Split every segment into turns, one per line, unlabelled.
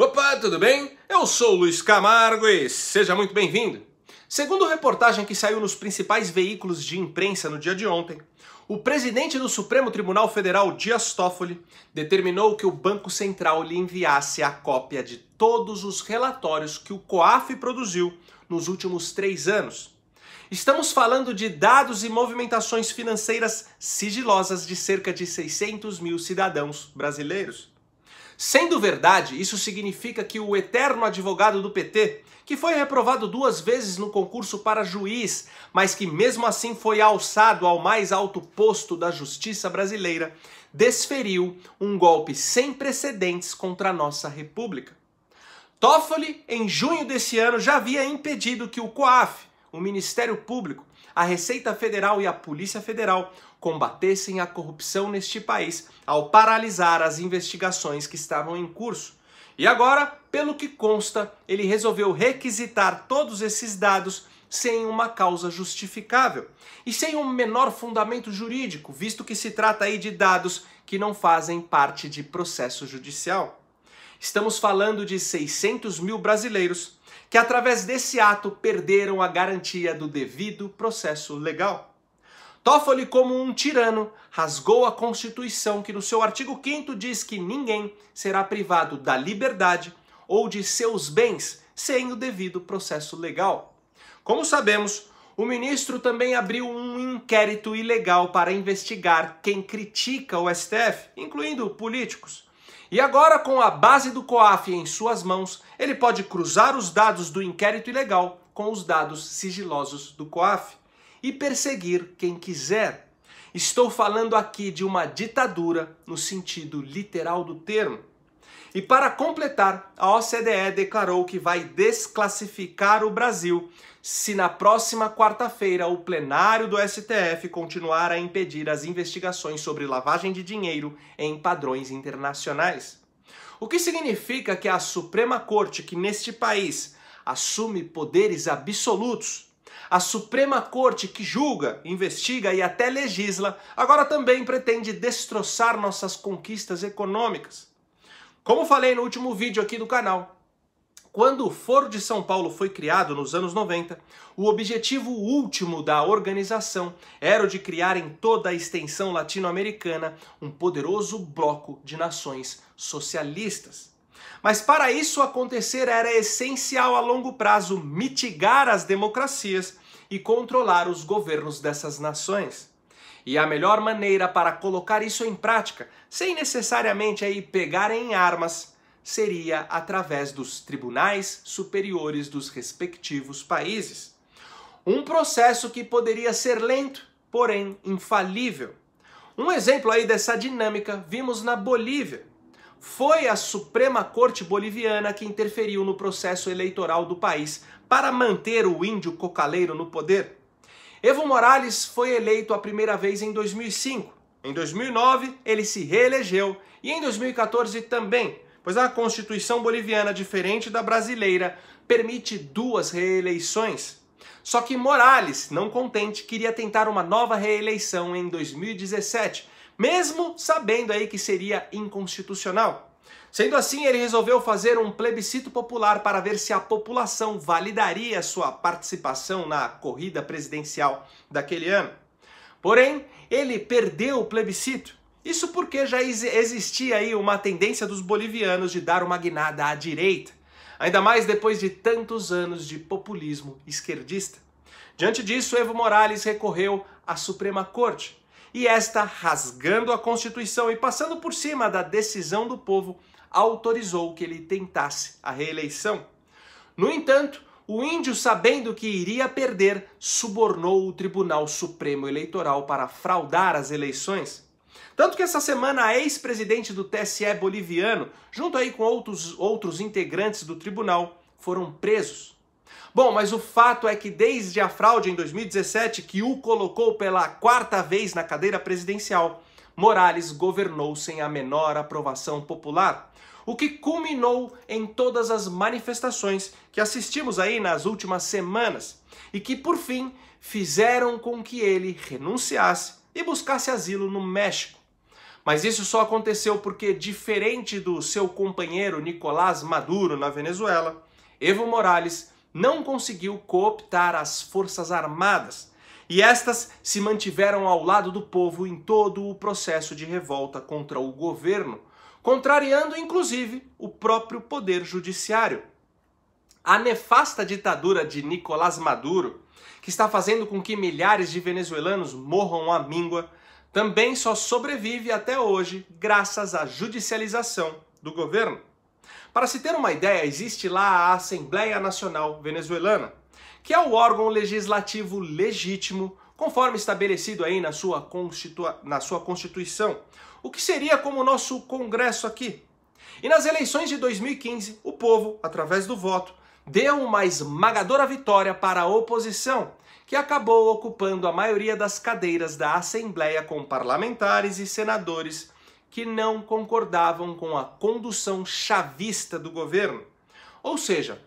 Opa, tudo bem? Eu sou Luiz Camargo e seja muito bem-vindo. Segundo reportagem que saiu nos principais veículos de imprensa no dia de ontem, o presidente do Supremo Tribunal Federal, Dias Toffoli, determinou que o Banco Central lhe enviasse a cópia de todos os relatórios que o COAF produziu nos últimos três anos. Estamos falando de dados e movimentações financeiras sigilosas de cerca de 600 mil cidadãos brasileiros. Sendo verdade, isso significa que o eterno advogado do PT, que foi reprovado duas vezes no concurso para juiz, mas que mesmo assim foi alçado ao mais alto posto da justiça brasileira, desferiu um golpe sem precedentes contra a nossa república. Toffoli, em junho desse ano, já havia impedido que o COAF, o Ministério Público, a Receita Federal e a Polícia Federal combatessem a corrupção neste país ao paralisar as investigações que estavam em curso. E agora, pelo que consta, ele resolveu requisitar todos esses dados sem uma causa justificável e sem um menor fundamento jurídico, visto que se trata aí de dados que não fazem parte de processo judicial. Estamos falando de 600 mil brasileiros que, através desse ato, perderam a garantia do devido processo legal. Toffoli, como um tirano, rasgou a Constituição, que no seu artigo 5 diz que ninguém será privado da liberdade ou de seus bens sem o devido processo legal. Como sabemos, o ministro também abriu um inquérito ilegal para investigar quem critica o STF, incluindo políticos. E agora, com a base do COAF em suas mãos, ele pode cruzar os dados do inquérito ilegal com os dados sigilosos do COAF e perseguir quem quiser. Estou falando aqui de uma ditadura no sentido literal do termo. E para completar, a OCDE declarou que vai desclassificar o Brasil se na próxima quarta-feira o plenário do STF continuar a impedir as investigações sobre lavagem de dinheiro em padrões internacionais. O que significa que a Suprema Corte, que neste país assume poderes absolutos, a Suprema Corte, que julga, investiga e até legisla, agora também pretende destroçar nossas conquistas econômicas. Como falei no último vídeo aqui do canal, quando o Foro de São Paulo foi criado nos anos 90, o objetivo último da organização era o de criar em toda a extensão latino-americana um poderoso bloco de nações socialistas. Mas para isso acontecer era essencial a longo prazo mitigar as democracias e controlar os governos dessas nações. E a melhor maneira para colocar isso em prática, sem necessariamente aí pegar em armas, seria através dos tribunais superiores dos respectivos países. Um processo que poderia ser lento, porém infalível. Um exemplo aí dessa dinâmica vimos na Bolívia. Foi a Suprema Corte Boliviana que interferiu no processo eleitoral do país para manter o índio cocaleiro no poder. Evo Morales foi eleito a primeira vez em 2005. Em 2009, ele se reelegeu e em 2014 também, pois a Constituição boliviana, diferente da brasileira, permite duas reeleições. Só que Morales, não contente, queria tentar uma nova reeleição em 2017, mesmo sabendo aí que seria inconstitucional. Sendo assim, ele resolveu fazer um plebiscito popular para ver se a população validaria sua participação na corrida presidencial daquele ano. Porém, ele perdeu o plebiscito. Isso porque já existia aí uma tendência dos bolivianos de dar uma guinada à direita, ainda mais depois de tantos anos de populismo esquerdista. Diante disso, Evo Morales recorreu a Suprema Corte, e esta, rasgando a Constituição e passando por cima da decisão do povo, autorizou que ele tentasse a reeleição. No entanto, o índio, sabendo que iria perder, subornou o Tribunal Supremo Eleitoral para fraudar as eleições. Tanto que essa semana a ex-presidente do TSE boliviano, junto aí com outros, outros integrantes do tribunal, foram presos. Bom, mas o fato é que desde a fraude em 2017, que o colocou pela quarta vez na cadeira presidencial, Morales governou sem a menor aprovação popular, o que culminou em todas as manifestações que assistimos aí nas últimas semanas e que, por fim, fizeram com que ele renunciasse e buscasse asilo no México. Mas isso só aconteceu porque, diferente do seu companheiro Nicolás Maduro na Venezuela, Evo Morales não conseguiu cooptar as forças armadas e estas se mantiveram ao lado do povo em todo o processo de revolta contra o governo, contrariando inclusive o próprio poder judiciário. A nefasta ditadura de Nicolás Maduro, que está fazendo com que milhares de venezuelanos morram à míngua, também só sobrevive até hoje graças à judicialização do governo. Para se ter uma ideia, existe lá a Assembleia Nacional Venezuelana, que é o órgão legislativo legítimo, conforme estabelecido aí na sua, Constitua na sua Constituição, o que seria como o nosso Congresso aqui. E nas eleições de 2015, o povo, através do voto, deu uma esmagadora vitória para a oposição, que acabou ocupando a maioria das cadeiras da Assembleia com parlamentares e senadores que não concordavam com a condução chavista do governo. Ou seja,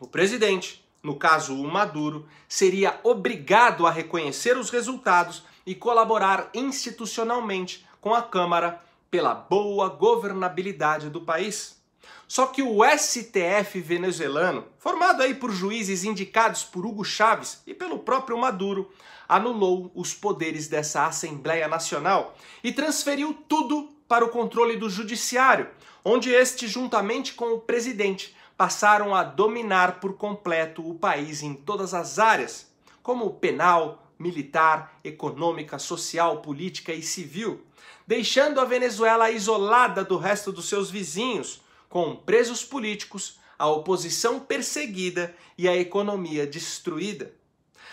o presidente, no caso o Maduro, seria obrigado a reconhecer os resultados e colaborar institucionalmente com a Câmara pela boa governabilidade do país. Só que o STF venezuelano, formado aí por juízes indicados por Hugo Chávez e pelo próprio Maduro, anulou os poderes dessa Assembleia Nacional e transferiu tudo para o controle do judiciário, onde este juntamente com o presidente passaram a dominar por completo o país em todas as áreas, como penal, militar, econômica, social, política e civil, deixando a Venezuela isolada do resto dos seus vizinhos, com presos políticos, a oposição perseguida e a economia destruída.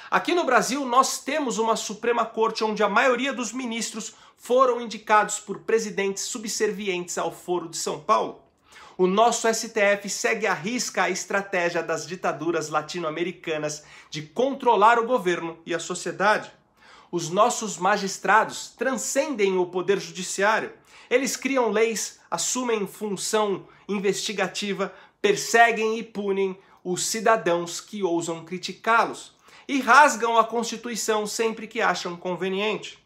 Aqui no Brasil, nós temos uma Suprema Corte onde a maioria dos ministros foram indicados por presidentes subservientes ao Foro de São Paulo. O nosso STF segue à risca a estratégia das ditaduras latino-americanas de controlar o governo e a sociedade. Os nossos magistrados transcendem o poder judiciário. Eles criam leis, assumem função investigativa, perseguem e punem os cidadãos que ousam criticá-los e rasgam a Constituição sempre que acham conveniente.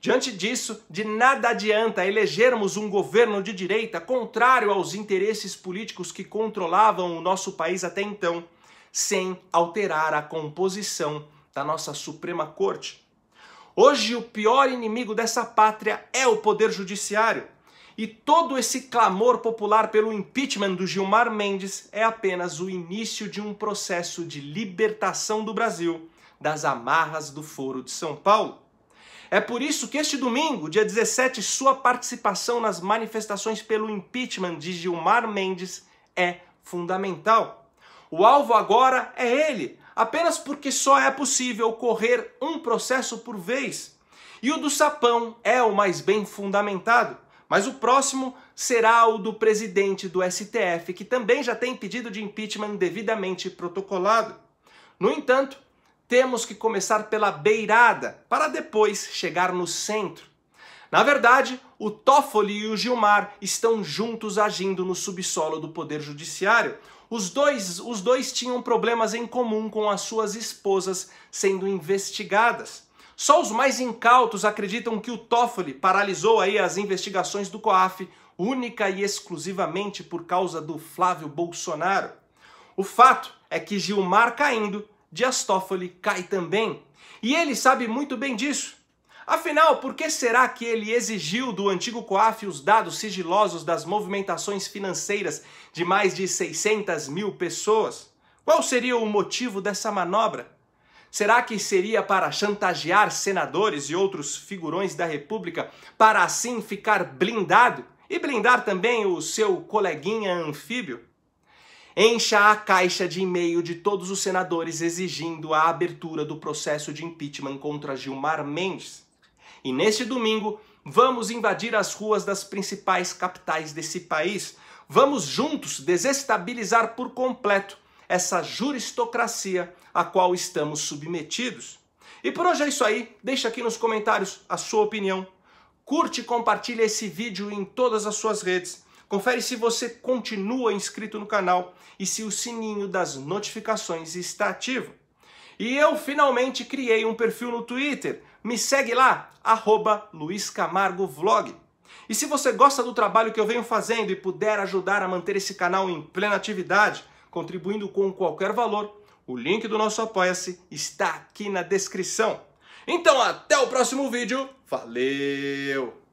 Diante disso, de nada adianta elegermos um governo de direita contrário aos interesses políticos que controlavam o nosso país até então, sem alterar a composição da nossa Suprema Corte. Hoje, o pior inimigo dessa pátria é o Poder Judiciário. E todo esse clamor popular pelo impeachment do Gilmar Mendes é apenas o início de um processo de libertação do Brasil das amarras do Foro de São Paulo. É por isso que este domingo, dia 17, sua participação nas manifestações pelo impeachment de Gilmar Mendes é fundamental. O alvo agora é ele, apenas porque só é possível correr um processo por vez. E o do Sapão é o mais bem fundamentado, mas o próximo será o do presidente do STF, que também já tem pedido de impeachment devidamente protocolado. No entanto, temos que começar pela beirada, para depois chegar no centro. Na verdade, o Toffoli e o Gilmar estão juntos agindo no subsolo do Poder Judiciário, os dois, os dois tinham problemas em comum com as suas esposas sendo investigadas. Só os mais incautos acreditam que o Toffoli paralisou aí as investigações do COAF única e exclusivamente por causa do Flávio Bolsonaro. O fato é que Gilmar caindo, Dias Toffoli cai também. E ele sabe muito bem disso. Afinal, por que será que ele exigiu do antigo COAF os dados sigilosos das movimentações financeiras de mais de 600 mil pessoas? Qual seria o motivo dessa manobra? Será que seria para chantagear senadores e outros figurões da República para assim ficar blindado? E blindar também o seu coleguinha anfíbio? Encha a caixa de e-mail de todos os senadores exigindo a abertura do processo de impeachment contra Gilmar Mendes. E neste domingo, vamos invadir as ruas das principais capitais desse país. Vamos juntos desestabilizar por completo essa juristocracia a qual estamos submetidos. E por hoje é isso aí. Deixa aqui nos comentários a sua opinião. Curte e compartilhe esse vídeo em todas as suas redes. Confere se você continua inscrito no canal e se o sininho das notificações está ativo. E eu finalmente criei um perfil no Twitter me segue lá, arroba Luiz Camargo Vlog. E se você gosta do trabalho que eu venho fazendo e puder ajudar a manter esse canal em plena atividade, contribuindo com qualquer valor, o link do nosso Apoia-se está aqui na descrição. Então, até o próximo vídeo. Valeu!